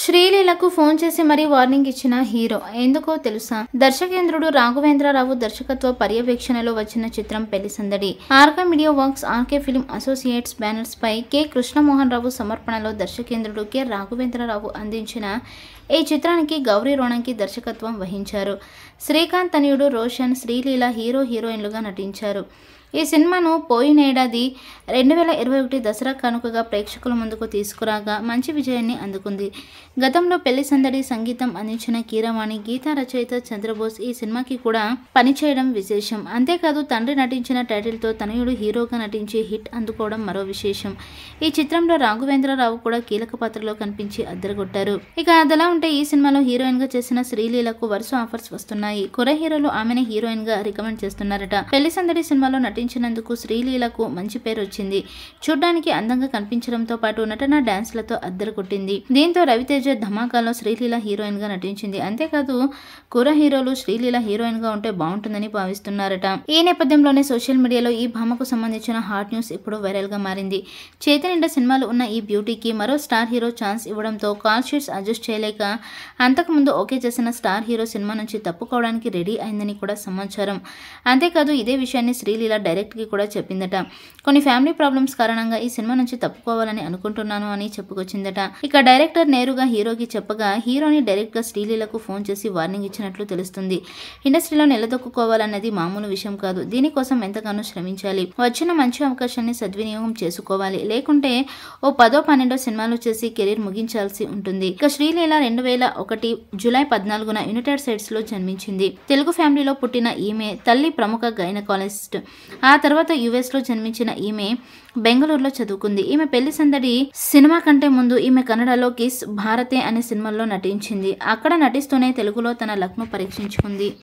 శ్రీలీలకు phone చేసి మరీ warning ఇచ్చిన హీరో ఎందుకో తెలుసా దర్శకేంద్రుడు రాఘవేంద్రరావు దర్శకత్వ పర్యవేక్షణలో వచ్చిన చిత్రం Pelli Sandadi RK media works RK film associates banners పై కె కృష్ణమోహన్ రావు సమర్పణలో దర్శకేంద్రుడు కె రాఘవేంద్రరావు అందించిన ఈ చిత్రానికి గౌరీ రోణంకి దర్శకత్వం వహించారు శ్రీకాంత్ తనయుడు రోషన్ శ్రీలీల హీరో హీరోయిన్లుగా నటించారు ఈ సినిమాను పోయినేడాది రెండు వేల ఇరవై ఒకటి దసరా కానుకగా ప్రేక్షకుల ముందుకు తీసుకురాగా మంచి విజయాన్ని అందుకుంది గతంలో పెళ్లి సందడి సంగీతం అందించిన కీరవాణి గీత రచయిత చంద్రబోస్ ఈ సినిమాకి కూడా పనిచేయడం విశేషం అంతేకాదు తండ్రి నటించిన టైటిల్తో తనయుడు హీరోగా నటించి హిట్ అందుకోవడం మరో విశేషం ఈ చిత్రంలో రాఘవేంద్రరావు కూడా కీలక పాత్రలో కనిపించి అద్దరగొట్టారు ఇక అదలా ఉంటే ఈ సినిమాలో హీరోయిన్ గా చేసిన శ్రీలీలకు వరుస ఆఫర్స్ వస్తున్నాయి కుర హీరోలు ఆమెను గా రికమెండ్ చేస్తున్నారట పెళ్లి సందడి సినిమాలో నటి నటించినందుకు శ్రీలీలకు మంచి పేరు వచ్చింది చూడ్డానికి అందంగా కనిపించడంతో పాటు నటన డ్యాన్స్లతో అద్దరు కొట్టింది దీంతో రవితేజ ధమాకాలో శ్రీలీల హీరోయిన్ గా నటించింది అంతేకాదు కుర హీరోలు శ్రీలీల హీరోయిన్ గా ఉంటే బాగుంటుందని భావిస్తున్నారట ఈ నేపథ్యంలోనే సోషల్ మీడియాలో ఈ భామకు సంబంధించిన హాట్ న్యూస్ ఇప్పుడు వైరల్ గా మారింది చేతి సినిమాలు ఉన్న ఈ బ్యూటీకి మరో స్టార్ హీరో ఛాన్స్ ఇవ్వడంతో కాల్ షీట్స్ అడ్జస్ట్ చేయలేక అంతకుముందు ఓకే చేసిన స్టార్ హీరో సినిమా నుంచి తప్పుకోవడానికి రెడీ అయిందని కూడా సమాచారం అంతేకాదు ఇదే విషయాన్ని శ్రీలీల డైరెక్ట్కి కూడా చెప్పిందట కొన్ని ఫ్యామిలీ ప్రాబ్లమ్స్ కారణంగా ఈ సినిమా నుంచి తప్పుకోవాలని అనుకుంటున్నాను అని చెప్పుకొచ్చిందట ఇక డైరెక్టర్ నేరుగా హీరోకి చెప్పగా హీరోని డైరెక్ట్గా శ్రీలీలకు ఫోన్ చేసి వార్నింగ్ ఇచ్చినట్లు తెలుస్తుంది ఇండస్ట్రీలో నిలదొక్కుకోవాలన్నది మామూలు విషయం కాదు దీనికోసం ఎంతగానో శ్రమించాలి వచ్చిన మంచి అవకాశాన్ని సద్వినియోగం చేసుకోవాలి లేకుంటే ఓ పదో పన్నెండో సినిమాలు చేసి కెరీర్ ముగించాల్సి ఉంటుంది ఇక శ్రీలీల రెండు వేల ఒకటి జూలై పద్నాలుగున యునైటెడ్ స్టేట్స్లో జన్మించింది తెలుగు ఫ్యామిలీలో పుట్టిన ఈమె తల్లి ప్రముఖ గైనకాలజిస్ట్ ఆ తర్వాత లో జన్మించిన ఈమె బెంగళూరులో చదువుకుంది ఈమె పెళ్లి సందడి సినిమా కంటే ముందు ఈమె కన్నడలో కిస్ భారతే అనే సినిమాల్లో నటించింది అక్కడ నటిస్తూనే తెలుగులో తన లక్ను పరీక్షించుకుంది